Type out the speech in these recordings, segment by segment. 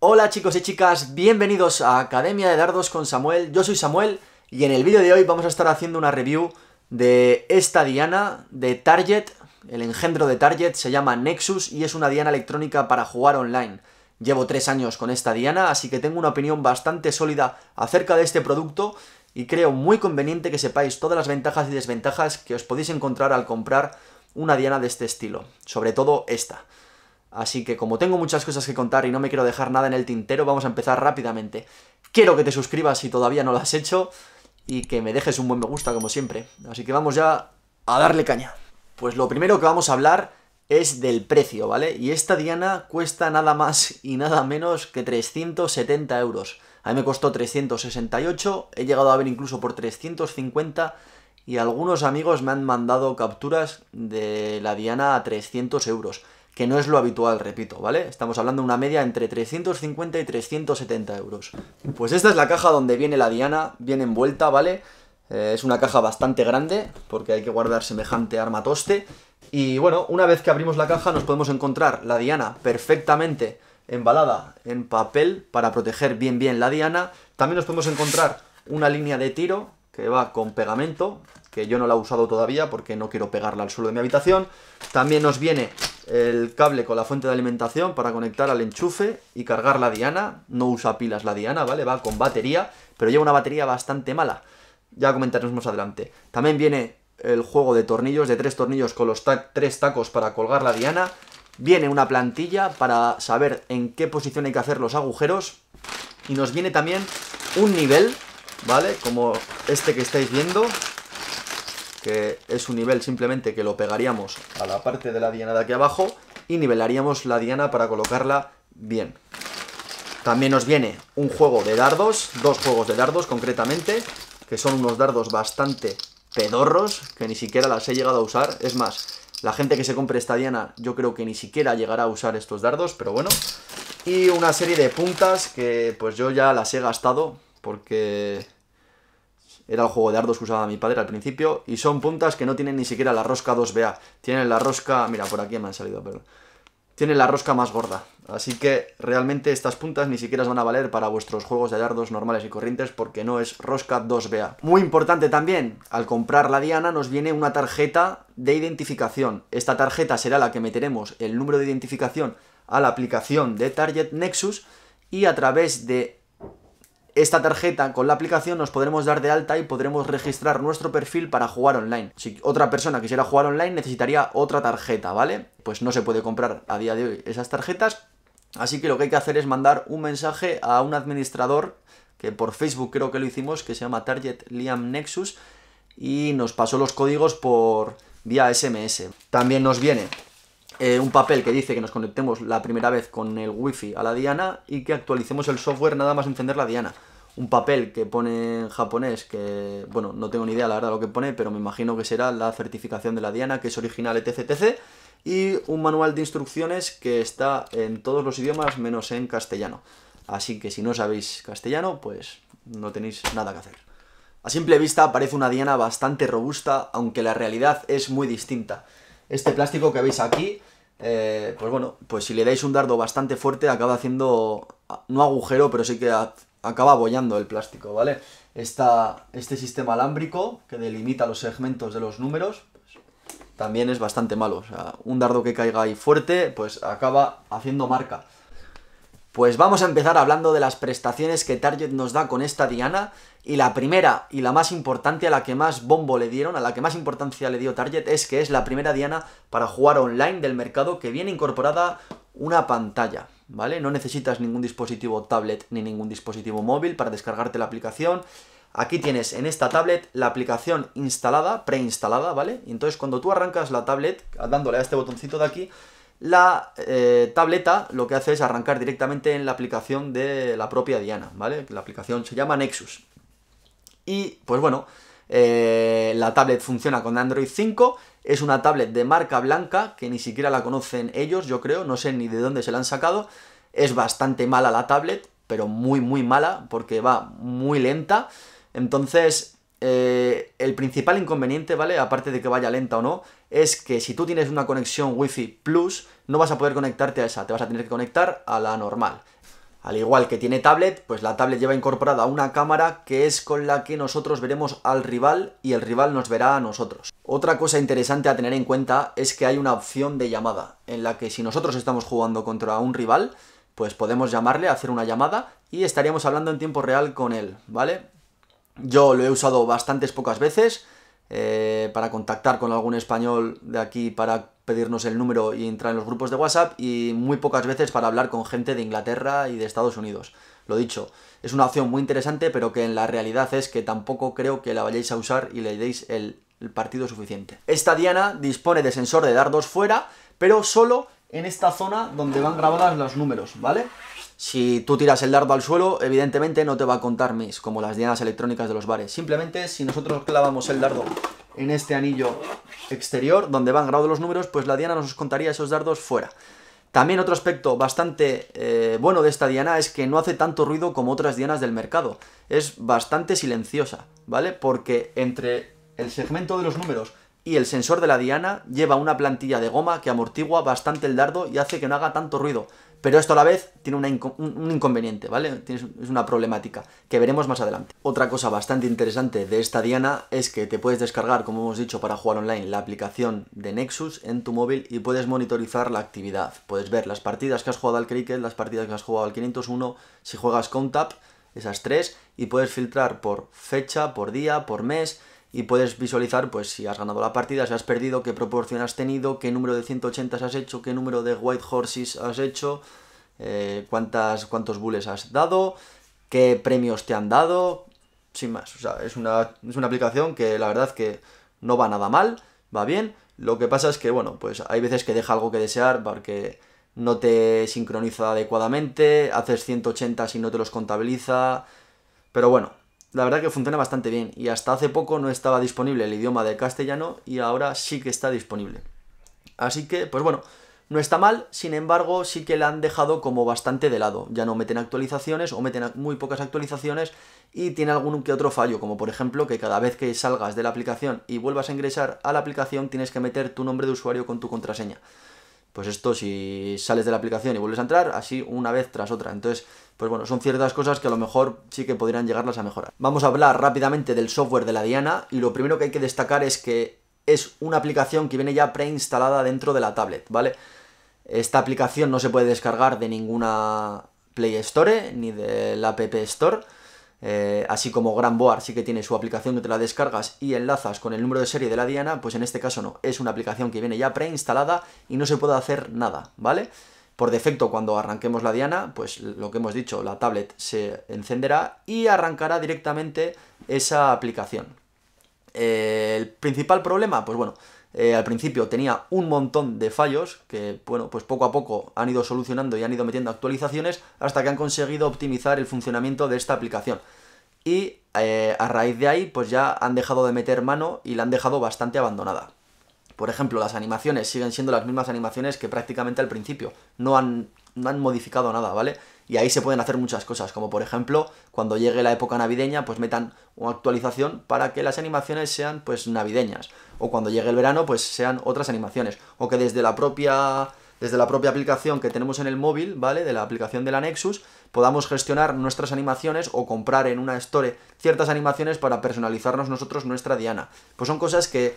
Hola chicos y chicas, bienvenidos a Academia de Dardos con Samuel. Yo soy Samuel y en el vídeo de hoy vamos a estar haciendo una review de esta diana de Target. El engendro de Target se llama Nexus y es una diana electrónica para jugar online. Llevo tres años con esta diana, así que tengo una opinión bastante sólida acerca de este producto y creo muy conveniente que sepáis todas las ventajas y desventajas que os podéis encontrar al comprar una diana de este estilo, sobre todo esta. Así que como tengo muchas cosas que contar y no me quiero dejar nada en el tintero, vamos a empezar rápidamente. Quiero que te suscribas si todavía no lo has hecho y que me dejes un buen me gusta como siempre. Así que vamos ya a darle caña. Pues lo primero que vamos a hablar es del precio, ¿vale? Y esta diana cuesta nada más y nada menos que 370 euros. A mí me costó 368, he llegado a ver incluso por 350 y algunos amigos me han mandado capturas de la diana a 300 euros que no es lo habitual, repito, ¿vale? Estamos hablando de una media entre 350 y 370 euros. Pues esta es la caja donde viene la diana, bien envuelta, ¿vale? Eh, es una caja bastante grande, porque hay que guardar semejante arma toste. Y bueno, una vez que abrimos la caja nos podemos encontrar la diana perfectamente embalada en papel para proteger bien bien la diana. También nos podemos encontrar una línea de tiro que va con pegamento, que yo no la he usado todavía porque no quiero pegarla al suelo de mi habitación. También nos viene el cable con la fuente de alimentación para conectar al enchufe y cargar la diana. No usa pilas la diana, ¿vale? Va con batería, pero lleva una batería bastante mala. Ya comentaremos más adelante. También viene el juego de tornillos, de tres tornillos con los tres tacos para colgar la diana. Viene una plantilla para saber en qué posición hay que hacer los agujeros. Y nos viene también un nivel, ¿vale? Como este que estáis viendo, que es un nivel simplemente que lo pegaríamos a la parte de la diana de aquí abajo y nivelaríamos la diana para colocarla bien. También nos viene un juego de dardos, dos juegos de dardos concretamente, que son unos dardos bastante pedorros, que ni siquiera las he llegado a usar. Es más, la gente que se compre esta diana yo creo que ni siquiera llegará a usar estos dardos, pero bueno. Y una serie de puntas que pues yo ya las he gastado, porque era el juego de ardos que usaba mi padre al principio, y son puntas que no tienen ni siquiera la rosca 2BA, tienen la rosca, mira, por aquí me han salido, perdón, tienen la rosca más gorda, así que realmente estas puntas ni siquiera van a valer para vuestros juegos de dardos normales y corrientes porque no es rosca 2BA. Muy importante también, al comprar la diana nos viene una tarjeta de identificación, esta tarjeta será la que meteremos el número de identificación a la aplicación de Target Nexus, y a través de esta tarjeta con la aplicación nos podremos dar de alta y podremos registrar nuestro perfil para jugar online. Si otra persona quisiera jugar online necesitaría otra tarjeta, ¿vale? Pues no se puede comprar a día de hoy esas tarjetas, así que lo que hay que hacer es mandar un mensaje a un administrador que por Facebook creo que lo hicimos, que se llama Target Liam Nexus, y nos pasó los códigos por vía SMS. También nos viene eh, un papel que dice que nos conectemos la primera vez con el wifi a la diana y que actualicemos el software nada más encender la diana. Un papel que pone en japonés, que bueno, no tengo ni idea la verdad lo que pone, pero me imagino que será la certificación de la diana, que es original, etc, etc. Y un manual de instrucciones que está en todos los idiomas menos en castellano. Así que si no sabéis castellano, pues no tenéis nada que hacer. A simple vista parece una diana bastante robusta, aunque la realidad es muy distinta. Este plástico que veis aquí, eh, pues bueno, pues si le dais un dardo bastante fuerte acaba haciendo, no agujero, pero sí que acaba abollando el plástico, ¿vale? este sistema alámbrico que delimita los segmentos de los números, también es bastante malo. O sea, un dardo que caiga ahí fuerte, pues acaba haciendo marca. Pues vamos a empezar hablando de las prestaciones que Target nos da con esta Diana y la primera y la más importante a la que más bombo le dieron, a la que más importancia le dio Target es que es la primera Diana para jugar online del mercado que viene incorporada una pantalla, ¿vale? No necesitas ningún dispositivo tablet ni ningún dispositivo móvil para descargarte la aplicación. Aquí tienes en esta tablet la aplicación instalada, preinstalada, ¿vale? Y entonces cuando tú arrancas la tablet dándole a este botoncito de aquí, la eh, tableta lo que hace es arrancar directamente en la aplicación de la propia Diana, ¿vale? La aplicación se llama Nexus. Y pues bueno, eh, la tablet funciona con Android 5, es una tablet de marca blanca que ni siquiera la conocen ellos, yo creo, no sé ni de dónde se la han sacado. Es bastante mala la tablet, pero muy muy mala porque va muy lenta. Entonces eh, el principal inconveniente, ¿vale? Aparte de que vaya lenta o no, es que si tú tienes una conexión Wi-Fi Plus, no vas a poder conectarte a esa, te vas a tener que conectar a la normal. Al igual que tiene tablet, pues la tablet lleva incorporada una cámara que es con la que nosotros veremos al rival y el rival nos verá a nosotros. Otra cosa interesante a tener en cuenta es que hay una opción de llamada, en la que si nosotros estamos jugando contra un rival, pues podemos llamarle, hacer una llamada y estaríamos hablando en tiempo real con él, ¿vale? Yo lo he usado bastantes pocas veces eh, para contactar con algún español de aquí para pedirnos el número y entrar en los grupos de WhatsApp y muy pocas veces para hablar con gente de Inglaterra y de Estados Unidos. Lo dicho, es una opción muy interesante pero que en la realidad es que tampoco creo que la vayáis a usar y le deis el, el partido suficiente. Esta diana dispone de sensor de dardos fuera pero solo en esta zona donde van grabadas los números, ¿vale? Si tú tiras el dardo al suelo, evidentemente no te va a contar mis, como las dianas electrónicas de los bares. Simplemente si nosotros clavamos el dardo en este anillo exterior, donde van grabados los números, pues la diana nos contaría esos dardos fuera. También otro aspecto bastante eh, bueno de esta diana es que no hace tanto ruido como otras dianas del mercado. Es bastante silenciosa, ¿vale? Porque entre el segmento de los números y el sensor de la diana lleva una plantilla de goma que amortigua bastante el dardo y hace que no haga tanto ruido. Pero esto a la vez tiene un inconveniente, ¿vale? es una problemática que veremos más adelante. Otra cosa bastante interesante de esta diana es que te puedes descargar, como hemos dicho, para jugar online la aplicación de Nexus en tu móvil y puedes monitorizar la actividad. Puedes ver las partidas que has jugado al cricket, las partidas que has jugado al 501, si juegas con tap, esas tres, y puedes filtrar por fecha, por día, por mes y puedes visualizar pues si has ganado la partida, si has perdido, qué proporción has tenido, qué número de 180 has hecho, qué número de white horses has hecho, eh, cuántas, cuántos bules has dado, qué premios te han dado, sin más. O sea, es una, es una aplicación que la verdad que no va nada mal, va bien. Lo que pasa es que, bueno, pues hay veces que deja algo que desear porque no te sincroniza adecuadamente, haces 180 si no te los contabiliza. Pero bueno, la verdad que funciona bastante bien y hasta hace poco no estaba disponible el idioma de castellano y ahora sí que está disponible. Así que, pues bueno, no está mal, sin embargo sí que la han dejado como bastante de lado. Ya no meten actualizaciones o meten muy pocas actualizaciones y tiene algún que otro fallo, como por ejemplo que cada vez que salgas de la aplicación y vuelvas a ingresar a la aplicación tienes que meter tu nombre de usuario con tu contraseña. Pues esto, si sales de la aplicación y vuelves a entrar, así una vez tras otra. Entonces, pues bueno, son ciertas cosas que a lo mejor sí que podrían llegarlas a mejorar. Vamos a hablar rápidamente del software de la Diana y lo primero que hay que destacar es que es una aplicación que viene ya preinstalada dentro de la tablet, ¿vale? Esta aplicación no se puede descargar de ninguna Play Store ni del App Store eh, así como Gran Board sí que tiene su aplicación que te la descargas y enlazas con el número de serie de la diana, pues en este caso no, es una aplicación que viene ya preinstalada y no se puede hacer nada, ¿vale? Por defecto, cuando arranquemos la diana, pues lo que hemos dicho, la tablet se encenderá y arrancará directamente esa aplicación. Eh, ¿El principal problema? Pues bueno, eh, al principio tenía un montón de fallos que, bueno, pues poco a poco han ido solucionando y han ido metiendo actualizaciones hasta que han conseguido optimizar el funcionamiento de esta aplicación. Y eh, a raíz de ahí, pues ya han dejado de meter mano y la han dejado bastante abandonada. Por ejemplo, las animaciones siguen siendo las mismas animaciones que prácticamente al principio. No han no han modificado nada, ¿vale? Y ahí se pueden hacer muchas cosas, como por ejemplo, cuando llegue la época navideña, pues metan una actualización para que las animaciones sean pues navideñas. O cuando llegue el verano, pues sean otras animaciones. O que desde la propia. Desde la propia aplicación que tenemos en el móvil, ¿vale? De la aplicación de la Nexus, podamos gestionar nuestras animaciones o comprar en una store ciertas animaciones para personalizarnos nosotros nuestra Diana. Pues son cosas que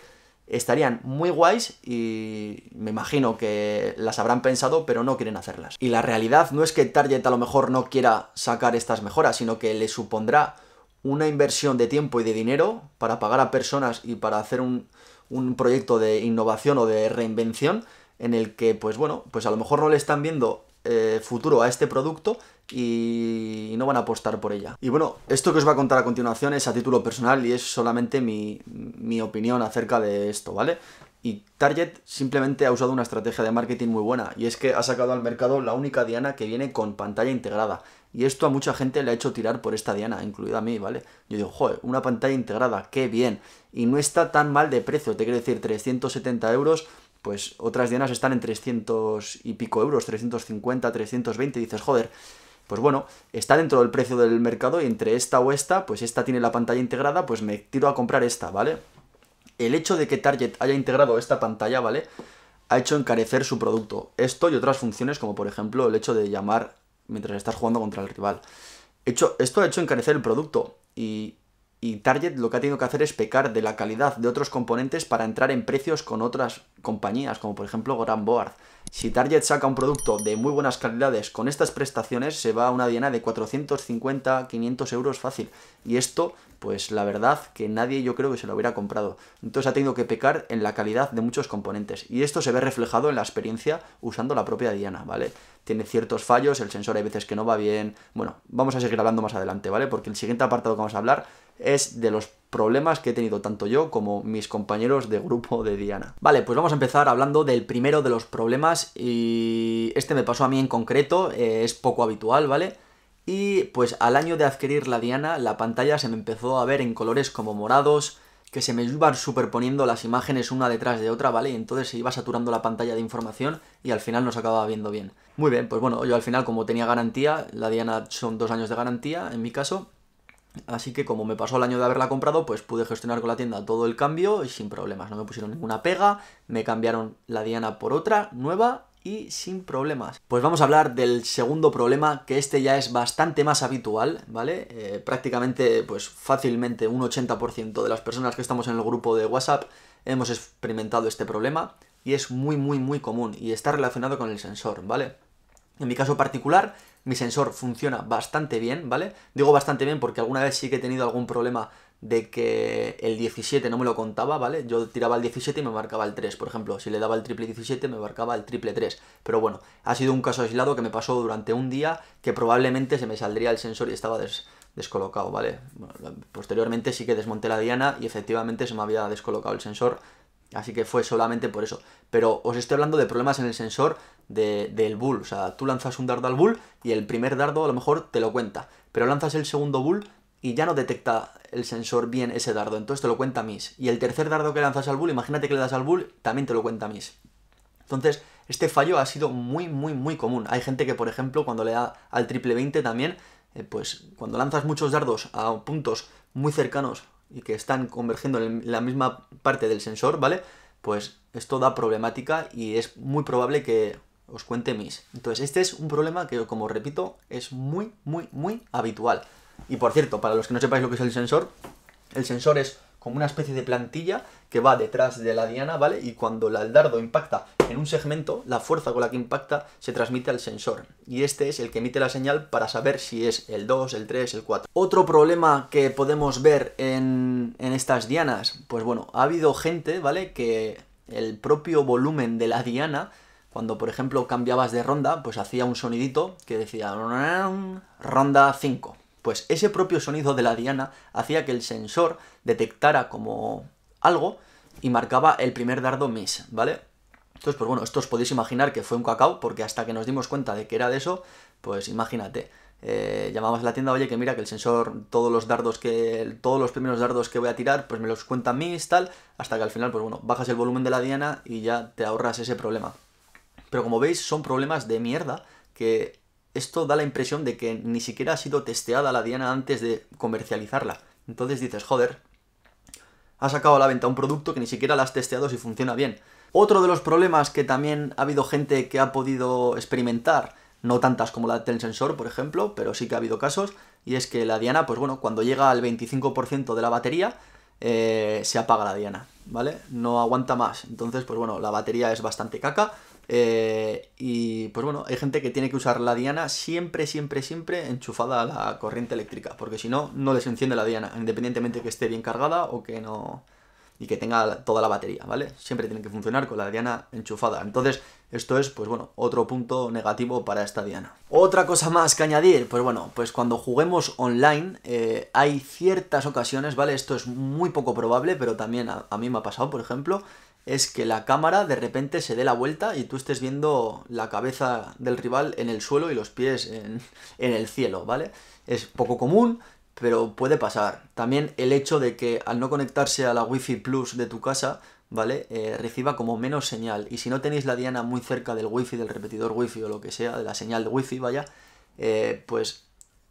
estarían muy guays y me imagino que las habrán pensado, pero no quieren hacerlas. Y la realidad no es que Target a lo mejor no quiera sacar estas mejoras, sino que le supondrá una inversión de tiempo y de dinero para pagar a personas y para hacer un, un proyecto de innovación o de reinvención en el que, pues bueno, pues a lo mejor no le están viendo eh, futuro a este producto y no van a apostar por ella. Y bueno, esto que os va a contar a continuación es a título personal y es solamente mi, mi opinión acerca de esto, ¿vale? Y Target simplemente ha usado una estrategia de marketing muy buena y es que ha sacado al mercado la única diana que viene con pantalla integrada. Y esto a mucha gente le ha hecho tirar por esta diana, incluida a mí, ¿vale? Yo digo, joder, una pantalla integrada, qué bien. Y no está tan mal de precio, te quiero decir, 370 euros pues otras dianas están en 300 y pico euros, 350, 320, dices, joder, pues bueno, está dentro del precio del mercado y entre esta o esta, pues esta tiene la pantalla integrada, pues me tiro a comprar esta, ¿vale? El hecho de que Target haya integrado esta pantalla, ¿vale? Ha hecho encarecer su producto. Esto y otras funciones, como por ejemplo el hecho de llamar mientras estás jugando contra el rival. Hecho, esto ha hecho encarecer el producto y y Target lo que ha tenido que hacer es pecar de la calidad de otros componentes para entrar en precios con otras compañías, como por ejemplo Grand Board. Si Target saca un producto de muy buenas calidades con estas prestaciones, se va a una diana de 450-500 euros fácil. Y esto pues la verdad que nadie yo creo que se lo hubiera comprado. Entonces ha tenido que pecar en la calidad de muchos componentes. Y esto se ve reflejado en la experiencia usando la propia Diana, ¿vale? Tiene ciertos fallos, el sensor hay veces que no va bien. Bueno, vamos a seguir hablando más adelante, ¿vale? Porque el siguiente apartado que vamos a hablar es de los problemas que he tenido tanto yo como mis compañeros de grupo de Diana. Vale, pues vamos a empezar hablando del primero de los problemas y este me pasó a mí en concreto, eh, es poco habitual, ¿vale? y pues al año de adquirir la Diana la pantalla se me empezó a ver en colores como morados, que se me iban superponiendo las imágenes una detrás de otra, ¿vale? Y entonces se iba saturando la pantalla de información y al final nos acababa viendo bien. Muy bien, pues bueno, yo al final como tenía garantía, la Diana son dos años de garantía en mi caso, así que como me pasó el año de haberla comprado, pues pude gestionar con la tienda todo el cambio y sin problemas, no me pusieron ninguna pega, me cambiaron la Diana por otra nueva y sin problemas. Pues vamos a hablar del segundo problema, que este ya es bastante más habitual, ¿vale? Eh, prácticamente, pues fácilmente un 80% de las personas que estamos en el grupo de WhatsApp hemos experimentado este problema y es muy, muy, muy común y está relacionado con el sensor, ¿vale? En mi caso particular, mi sensor funciona bastante bien, ¿vale? Digo bastante bien porque alguna vez sí que he tenido algún problema de que el 17 no me lo contaba, ¿vale? Yo tiraba el 17 y me marcaba el 3, por ejemplo. Si le daba el triple 17 me marcaba el triple 3. Pero bueno, ha sido un caso aislado que me pasó durante un día que probablemente se me saldría el sensor y estaba descolocado, ¿vale? posteriormente sí que desmonté la diana y efectivamente se me había descolocado el sensor. Así que fue solamente por eso. Pero os estoy hablando de problemas en el sensor del bull. O sea, tú lanzas un dardo al bull y el primer dardo a lo mejor te lo cuenta. Pero lanzas el segundo bull y ya no detecta el sensor bien ese dardo, entonces te lo cuenta Miss. Y el tercer dardo que lanzas al bull, imagínate que le das al bull, también te lo cuenta Miss. Entonces, este fallo ha sido muy, muy, muy común. Hay gente que, por ejemplo, cuando le da al triple 20 también, eh, pues cuando lanzas muchos dardos a puntos muy cercanos y que están convergiendo en la misma parte del sensor, ¿vale? Pues esto da problemática y es muy probable que os cuente mis. Entonces, este es un problema que, como repito, es muy, muy, muy habitual. Y por cierto, para los que no sepáis lo que es el sensor, el sensor es como una especie de plantilla que va detrás de la diana, ¿vale? Y cuando el dardo impacta en un segmento, la fuerza con la que impacta se transmite al sensor. Y este es el que emite la señal para saber si es el 2, el 3, el 4. Otro problema que podemos ver en, en estas dianas, pues bueno, ha habido gente, ¿vale? Que el propio volumen de la diana cuando por ejemplo cambiabas de ronda, pues hacía un sonidito que decía ronda 5, pues ese propio sonido de la diana hacía que el sensor detectara como algo y marcaba el primer dardo miss, ¿vale? Entonces, pues bueno, esto os podéis imaginar que fue un cacao, porque hasta que nos dimos cuenta de que era de eso, pues imagínate, eh, llamamos a la tienda, oye, que mira que el sensor, todos los dardos que, todos los primeros dardos que voy a tirar, pues me los cuenta miss, tal, hasta que al final, pues bueno, bajas el volumen de la diana y ya te ahorras ese problema. Pero como veis, son problemas de mierda que esto da la impresión de que ni siquiera ha sido testeada la Diana antes de comercializarla. Entonces dices, joder, ha sacado a la venta un producto que ni siquiera la has testeado si funciona bien. Otro de los problemas que también ha habido gente que ha podido experimentar, no tantas como la del sensor, por ejemplo, pero sí que ha habido casos, y es que la diana, pues bueno, cuando llega al 25% de la batería, eh, se apaga la diana, ¿vale? No aguanta más. Entonces, pues bueno, la batería es bastante caca eh, y pues bueno, hay gente que tiene que usar la diana siempre, siempre, siempre enchufada a la corriente eléctrica, porque si no, no les enciende la diana, independientemente que esté bien cargada o que no. y que tenga toda la batería, ¿vale? Siempre tiene que funcionar con la diana enchufada. Entonces, esto es, pues bueno, otro punto negativo para esta diana. Otra cosa más que añadir, pues bueno, pues cuando juguemos online eh, hay ciertas ocasiones, ¿vale? Esto es muy poco probable, pero también a mí me ha pasado, por ejemplo, es que la cámara de repente se dé la vuelta y tú estés viendo la cabeza del rival en el suelo y los pies en, el cielo, ¿vale? Es poco común, pero puede pasar. También el hecho de que al no conectarse a la Wi-Fi Plus de tu casa, ¿vale? Eh, reciba como menos señal. Y si no tenéis la diana muy cerca del Wi-Fi, del repetidor Wi-Fi o lo que sea, de la señal de Wi-Fi, vaya, eh, pues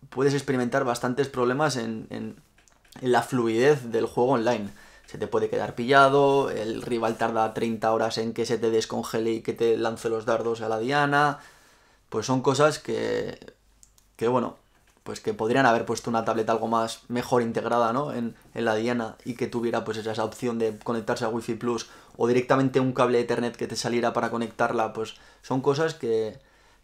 puedes experimentar bastantes problemas en, en la fluidez del juego online se te puede quedar pillado, el rival tarda 30 horas en que se te descongele y que te lance los dardos a la diana, pues son cosas que, que bueno, pues que podrían haber puesto una tableta algo más mejor integrada, ¿no? En, en la diana y que tuviera pues esa, opción de conectarse a Wi-Fi Plus o directamente un cable Ethernet que te saliera para conectarla, pues son cosas que,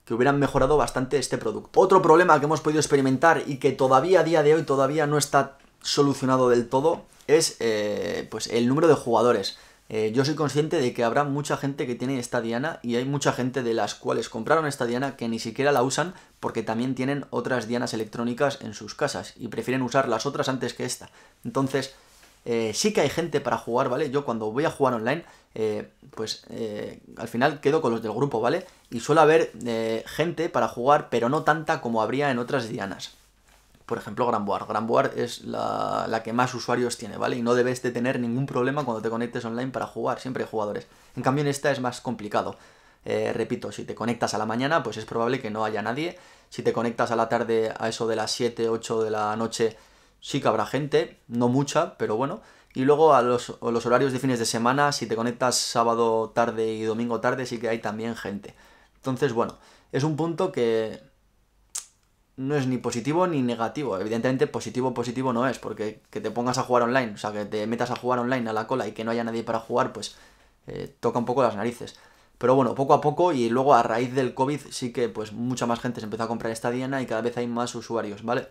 que hubieran mejorado bastante este producto. Otro problema que hemos podido experimentar y que todavía a día de hoy todavía no está solucionado del todo es eh, pues el número de jugadores. Eh, yo soy consciente de que habrá mucha gente que tiene esta diana y hay mucha gente de las cuales compraron esta diana que ni siquiera la usan porque también tienen otras dianas electrónicas en sus casas y prefieren usar las otras antes que esta. Entonces, eh, sí que hay gente para jugar, ¿vale? Yo cuando voy a jugar online, pues al final quedo con los del grupo, ¿vale? Y suele haber gente para jugar, pero no tanta como habría en otras dianas por ejemplo, Granboard. Granboard es la, que más usuarios tiene, ¿vale? Y no debes de tener ningún problema cuando te conectes online para jugar, siempre hay jugadores. En cambio, en esta es más complicado. Eh, repito, si te conectas a la mañana, pues es probable que no haya nadie. Si te conectas a la tarde, a eso de las 7, 8 de la noche, sí que habrá gente, no mucha, pero bueno. Y luego a los, a los horarios de fines de semana, si te conectas sábado tarde y domingo tarde, sí que hay también gente. Entonces, bueno, es un punto que no es ni positivo ni negativo. Evidentemente positivo positivo no es, porque que te pongas a jugar online, o sea, que te metas a jugar online a la cola y que no haya nadie para jugar, pues eh, toca un poco las narices. Pero bueno, poco a poco y luego a raíz del COVID sí que pues mucha más gente se empezó a comprar esta diana y cada vez hay más usuarios, ¿vale?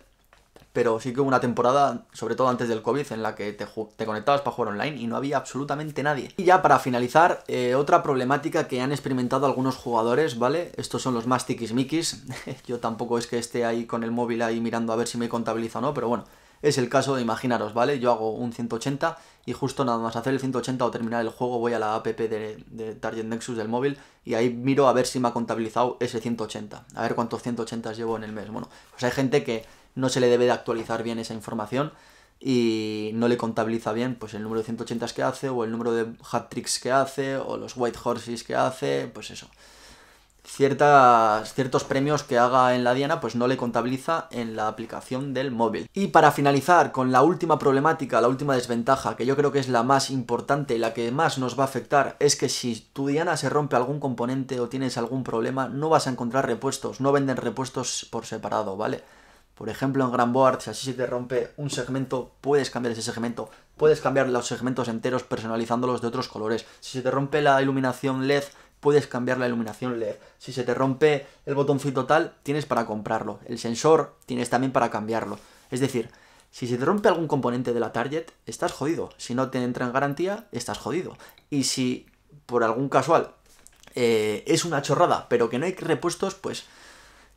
pero sí que hubo una temporada, sobre todo antes del COVID, en la que te, conectabas para jugar online y no había absolutamente nadie. Y ya para finalizar, eh, otra problemática que han experimentado algunos jugadores, ¿vale? Estos son los más tiquismiquis. Yo tampoco es que esté ahí con el móvil ahí mirando a ver si me contabiliza o no, pero bueno, es el caso de imaginaros, ¿vale? Yo hago un 180 y justo nada más hacer el 180 o terminar el juego voy a la app de, de, Target Nexus del móvil y ahí miro a ver si me ha contabilizado ese 180, a ver cuántos 180 llevo en el mes. Bueno, pues hay gente que no se le debe de actualizar bien esa información y no le contabiliza bien pues el número de 180 que hace o el número de hat-tricks que hace o los white horses que hace, pues eso. Ciertas, ciertos premios que haga en la Diana, pues no le contabiliza en la aplicación del móvil. Y para finalizar con la última problemática, la última desventaja, que yo creo que es la más importante y la que más nos va a afectar, es que si tu Diana se rompe algún componente o tienes algún problema, no vas a encontrar repuestos, no venden repuestos por separado, ¿vale? Por ejemplo, en Grand Board, si así se te rompe un segmento, puedes cambiar ese segmento, puedes cambiar los segmentos enteros personalizándolos de otros colores. Si se te rompe la iluminación LED, puedes cambiar la iluminación LED. Si se te rompe el botoncito tal, tienes para comprarlo. El sensor tienes también para cambiarlo. Es decir, si se te rompe algún componente de la target, estás jodido. Si no te entra en garantía, estás jodido. Y si por algún casual eh, es una chorrada, pero que no hay repuestos, pues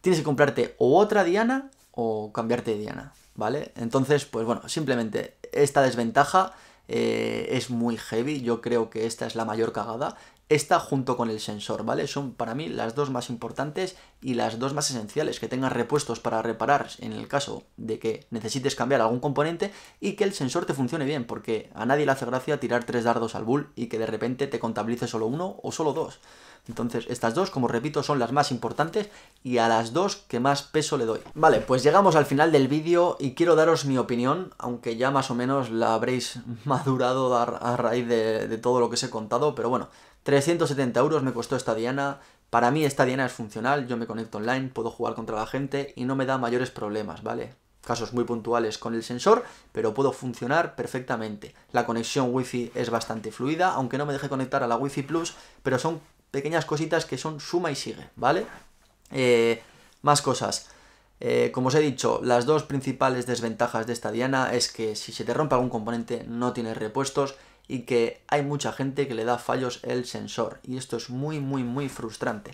tienes que comprarte otra diana o cambiarte de diana, ¿vale? Entonces, pues bueno, simplemente esta desventaja eh, es muy heavy, yo creo que esta es la mayor cagada esta junto con el sensor, ¿vale? Son para mí las dos más importantes y las dos más esenciales, que tengas repuestos para reparar en el caso de que necesites cambiar algún componente y que el sensor te funcione bien, porque a nadie le hace gracia tirar tres dardos al bull y que de repente te contabilice solo uno o solo dos. Entonces, estas dos, como repito, son las más importantes y a las dos que más peso le doy. Vale, pues llegamos al final del vídeo y quiero daros mi opinión, aunque ya más o menos la habréis madurado a, raíz de, de todo lo que os he contado, pero bueno, 370 euros me costó esta diana. Para mí esta diana es funcional, yo me conecto online, puedo jugar contra la gente y no me da mayores problemas, ¿vale? Casos muy puntuales con el sensor, pero puedo funcionar perfectamente. La conexión wifi es bastante fluida, aunque no me deje conectar a la wifi plus, pero son pequeñas cositas que son suma y sigue, ¿vale? Eh, más cosas. Eh, como os he dicho, las dos principales desventajas de esta diana es que si se te rompe algún componente no tienes repuestos y que hay mucha gente que le da fallos el sensor y esto es muy muy muy frustrante.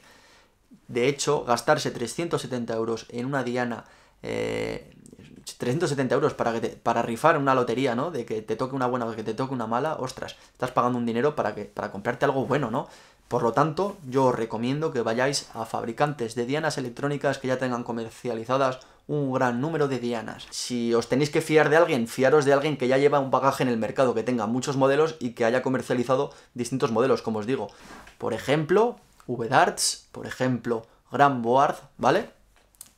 De hecho, gastarse 370 euros en una diana, eh, 370 euros para, que para rifar una lotería, ¿no? De que te toque una buena o que te toque una mala, ostras, estás pagando un dinero para, que, para comprarte algo bueno, ¿no? Por lo tanto, yo os recomiendo que vayáis a fabricantes de dianas electrónicas que ya tengan comercializadas un gran número de dianas. Si os tenéis que fiar de alguien, fiaros de alguien que ya lleva un bagaje en el mercado, que tenga muchos modelos y que haya comercializado distintos modelos, como os digo. Por ejemplo, VDarts, por ejemplo, Grand Board, ¿vale?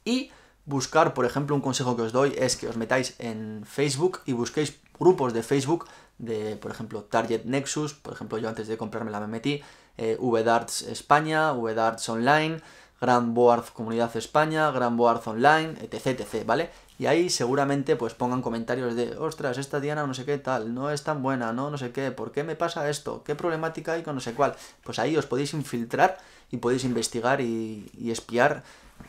Y buscar, por ejemplo, un consejo que os doy es que os metáis en Facebook y busquéis grupos de Facebook de, por ejemplo, Target Nexus, por ejemplo, yo antes de comprarme la me metí, eh, VDarts España, VDarts Online, Gran Boards Comunidad España, Gran Boards Online, etc, etc, ¿vale? Y ahí seguramente pues pongan comentarios de, ostras, esta Diana no sé qué tal, no es tan buena, no, no sé qué, ¿por qué me pasa esto? ¿Qué problemática hay con no sé cuál? Pues ahí os podéis infiltrar y podéis investigar y, espiar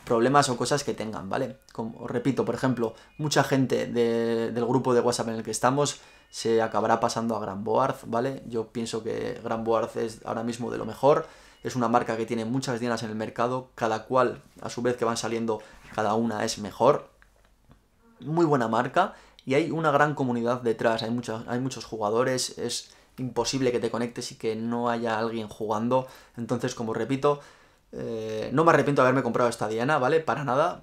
problemas o cosas que tengan, ¿vale? Como, os repito, por ejemplo, mucha gente del grupo de WhatsApp en el que estamos se acabará pasando a Gran Board, ¿vale? Yo pienso que Gran Board es ahora mismo de lo mejor es una marca que tiene muchas dianas en el mercado, cada cual, a su vez que van saliendo, cada una es mejor. Muy buena marca y hay una gran comunidad detrás, hay, muchos, hay muchos jugadores, es imposible que te conectes y que no haya alguien jugando. Entonces, como repito, eh, no me arrepiento de haberme comprado esta Diana, ¿vale? Para nada,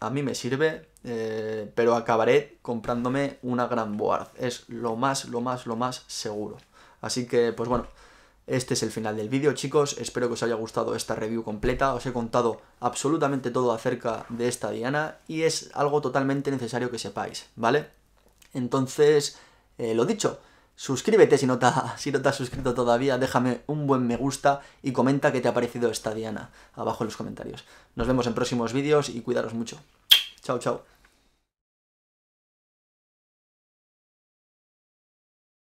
a mí me sirve, eh, pero acabaré comprándome una gran board. Es lo más, lo más, lo más seguro. Así que, pues bueno, este es el final del vídeo, chicos. Espero que os haya gustado esta review completa. Os he contado absolutamente todo acerca de esta Diana y es algo totalmente necesario que sepáis, ¿vale? Entonces, eh, lo dicho, suscríbete si no, te, si no te has suscrito todavía, déjame un buen me gusta y comenta qué te ha parecido esta Diana abajo en los comentarios. Nos vemos en próximos vídeos y cuidaros mucho. Chao, chao.